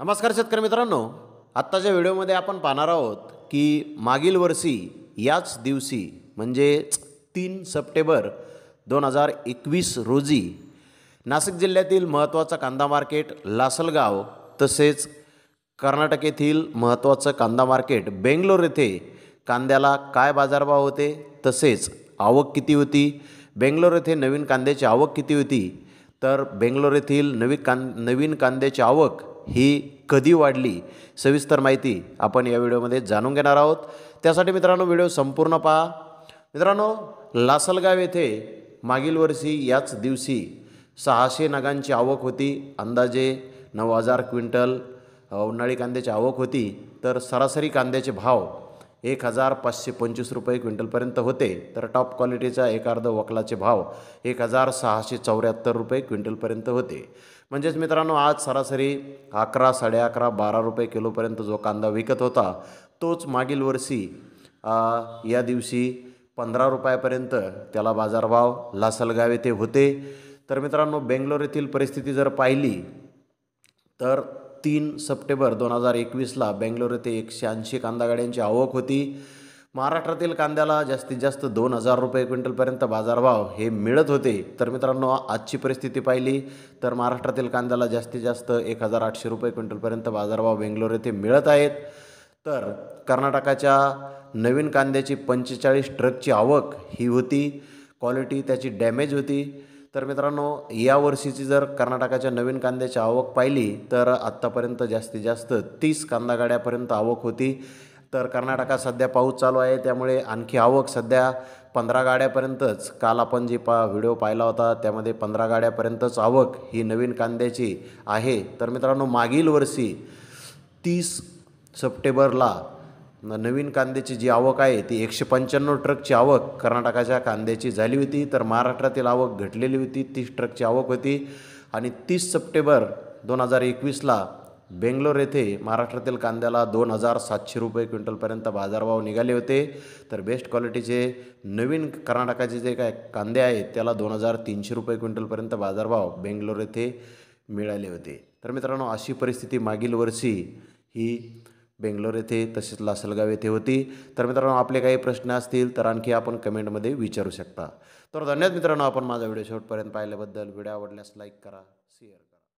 नमस्कार शेतकरी मित्रांनो आत्ताच्या व्हिडिओमध्ये आपण पाहणार आहोत की मागील वर्षी याच दिवशी म्हणजेच तीन सप्टेंबर दोन हजार एकवीस रोजी नाशिक जिल्ह्यातील महत्त्वाचा कांदा मार्केट लासलगाव तसेच कर्नाटक येथील महत्त्वाचं कांदा मार्केट बेंगलोर येथे कांद्याला काय बाजारभाव होते तसेच आवक किती होती बेंगलोर येथे नवीन कांद्याची आवक किती होती तर बेंगलोर येथील नवी कां नवीन कांद्याची आवक ही कधी वाढली सविस्तर माहिती आपण या व्हिडिओमध्ये जाणून घेणार आहोत त्यासाठी मित्रांनो व्हिडिओ संपूर्ण पहा मित्रांनो लासलगाव येथे मागील वर्षी याच दिवशी सहाशे नगांची आवक होती अंदाजे नऊ हजार क्विंटल उन्हाळी कांद्याची आवक होती तर सरासरी कांद्याचे भाव एक हजार पाचशे पंचवीस रुपये क्विंटलपर्यंत होते तर टॉप क्वालिटीचा एक अर्ध वकलाचे भाव एक हजार सहाशे चौऱ्याहत्तर रुपये क्विंटलपर्यंत होते म्हणजेच मित्रांनो आज सरासरी अकरा साडे अकरा बारा रुपये किलोपर्यंत जो कांदा विकत होता तोच मागील वर्षी या दिवशी पंधरा रुपयापर्यंत त्याला बाजारभाव लासलगाव येथे होते तर मित्रांनो बेंगलोर येथील परिस्थिती जर पाहिली तर तीन सप्टेंबर दोन हजार एकवीसला बेंगलोर येथे एकशे ऐंशी कांदा गाड्यांची आवक होती महाराष्ट्रातील कांद्याला जास्तीत जास्त दोन हजार रुपये क्विंटलपर्यंत बाजारभाव हे मिळत होते तर मित्रांनो आजची परिस्थिती पाहिली तर महाराष्ट्रातील कांद्याला जास्तीत जास्त एक हजार आठशे रुपये क्विंटलपर्यंत बाजारभाव बेंगलोर येथे मिळत आहेत तर कर्नाटकाच्या नवीन कांद्याची पंचेचाळीस ट्रकची आवक ही होती क्वालिटी त्याची डॅमेज होती तर मित्रांनो यावर्षीची जर कर्नाटकाच्या नवीन कांद्याची आवक पाहिली तर आत्तापर्यंत जास्तीत जास्त तीस कांदा गाड्यापर्यंत आवक होती तर कर्नाटकात सध्या पाऊस चालू आहे त्यामुळे आणखी आवक सध्या पंधरा गाड्यापर्यंतच काल आपण जे पा व्हिडिओ पाहिला होता त्यामध्ये पंधरा गाड्यापर्यंतच आवक ही नवीन कांद्याची आहे तर मित्रांनो मागील वर्षी तीस सप्टेंबरला नवीन कांद्याची जी आवक आहे ती एकशे पंच्याण्णव ट्रकची आवक कर्नाटकाच्या कांद्याची झाली होती तर महाराष्ट्रातील आवक घटलेली होती तीस ट्रकची आवक होती आणि तीस सप्टेंबर दोन हजार एकवीसला बेंगलोर येथे महाराष्ट्रातील कांद्याला दोन हजार सातशे रुपये क्विंटलपर्यंत बाजारभाव निघाले होते तर बेस्ट क्वालिटीचे नवीन कर्नाटकाचे जे काय कांदे आहेत त्याला दोन हजार तीनशे रुपये क्विंटलपर्यंत बाजारभाव बेंगलोर येथे मिळाले होते तर मित्रांनो अशी परिस्थिती मागील वर्षी ही बेंगलोर येथे तसेच लासलगाव येथे होती तर मित्रांनो आपले काही प्रश्न असतील तर आणखी आपण कमेंटमध्ये विचारू शकता तर धन्यवाद मित्रांनो आपण माझा व्हिडिओ शेवटपर्यंत पाहिल्याबद्दल व्हिडिओ आवडल्यास लाईक करा शेअर करा